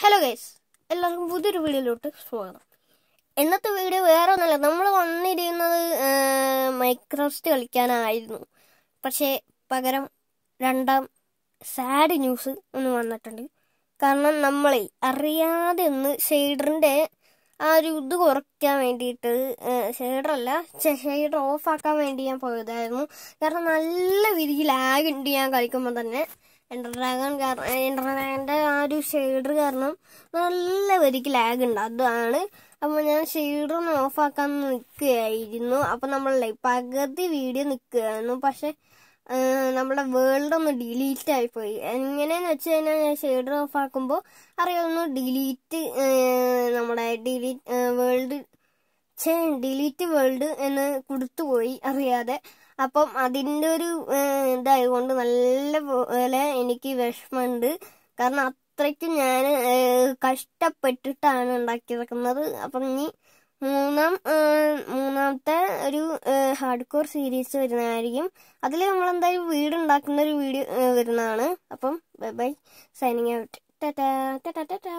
hello guys എല്ലാവർക്കും പുതിയൊരു വീഡിയോയിലോട്ട് സ്വാഗതം ഇന്നത്തെ വീഡിയോ വേറെ ഒന്നല്ല നമ്മൾ വന്നിരിക്കുന്നത് മൈക്രോസ്റ്റ് കളിക്കാനായിരുന്നു പക്ഷേ പകരം രണ്ടാം സാഡ് ന്യൂസ് ഒന്ന് വന്നിട്ടുണ്ട് കാരണം നമ്മളെ അറിയാതെ ഒന്ന് ഷെയ്ഡറിൻ്റെ ആ ഒരു ഇത് കുറയ്ക്കാൻ വേണ്ടിയിട്ട് ഷെയ്ഡറല്ല ഷെയ്ഡർ ഓഫാക്കാൻ വേണ്ടി ഞാൻ പോയതായിരുന്നു കാരണം നല്ല രീതിയിൽ ലാഗ് ഉണ്ട് ഞാൻ കളിക്കുമ്പോൾ തന്നെ എൻ്റർ ഡ്രാഗൺ കാരണം എൻ്റർ ഡ്രാഗൻ്റെ ആ ഒരു ഷെയ്ഡർ കാരണം നല്ല വരിക്ക് ലാഗ് ഉണ്ട് അതാണ് അപ്പോൾ ഞാൻ ഷെയ്ഡർ ഒന്ന് ഓഫാക്കാൻ നിൽക്കുകയായിരുന്നു അപ്പോൾ നമ്മൾ പകുതി വീഡിയോ നിൽക്കുകയായിരുന്നു പക്ഷേ നമ്മുടെ വേൾഡ് ഒന്ന് ഡിലീറ്റ് ആയിപ്പോയി എങ്ങനെയെന്ന് വെച്ച് കഴിഞ്ഞാൽ ഞാൻ ഷെയ്ഡർ ഓഫാക്കുമ്പോൾ ആക്കുമ്പോൾ അറിയാവുന്ന ഡിലീറ്റ് നമ്മുടെ ഡിലീറ്റ് വേൾഡ് പക്ഷേ ഡിലീറ്റ് വേൾഡ് എന്ന് കൊടുത്തുപോയി അറിയാതെ അപ്പം അതിൻ്റെ ഒരു ഇതായതുകൊണ്ട് നല്ല പോലെ എനിക്ക് വിഷമമുണ്ട് കാരണം അത്രയ്ക്ക് ഞാൻ കഷ്ടപ്പെട്ടിട്ടാണ് ഉണ്ടാക്കിയിരിക്കുന്നത് അപ്പം ഇനി മൂന്നാം മൂന്നാമത്തെ ഒരു ഹാർഡ് കോർ സീരീസ് വരുന്നതായിരിക്കും അതിൽ നമ്മൾ എന്തായാലും വീട് ഉണ്ടാക്കുന്ന ഒരു വീഡിയോ വരുന്നതാണ് അപ്പം bye bye signing out tata tata Tata